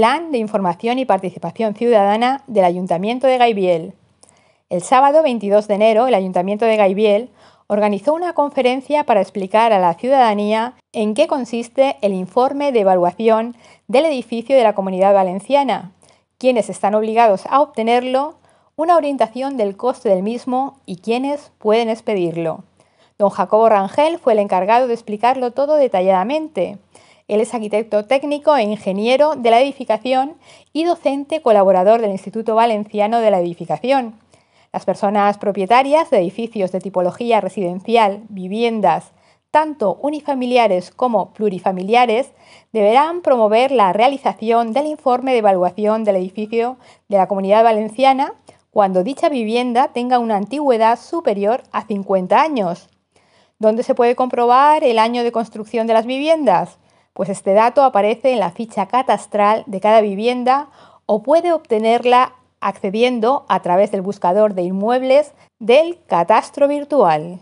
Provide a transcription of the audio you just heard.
Plan de Información y Participación Ciudadana del Ayuntamiento de Gaibiel. El sábado 22 de enero, el Ayuntamiento de Gaibiel organizó una conferencia para explicar a la ciudadanía en qué consiste el informe de evaluación del edificio de la Comunidad Valenciana, quiénes están obligados a obtenerlo, una orientación del coste del mismo y quiénes pueden expedirlo. Don Jacobo Rangel fue el encargado de explicarlo todo detalladamente él es arquitecto técnico e ingeniero de la edificación y docente colaborador del Instituto Valenciano de la Edificación. Las personas propietarias de edificios de tipología residencial, viviendas, tanto unifamiliares como plurifamiliares, deberán promover la realización del informe de evaluación del edificio de la Comunidad Valenciana cuando dicha vivienda tenga una antigüedad superior a 50 años. ¿Dónde se puede comprobar el año de construcción de las viviendas? pues este dato aparece en la ficha catastral de cada vivienda o puede obtenerla accediendo a través del buscador de inmuebles del catastro virtual.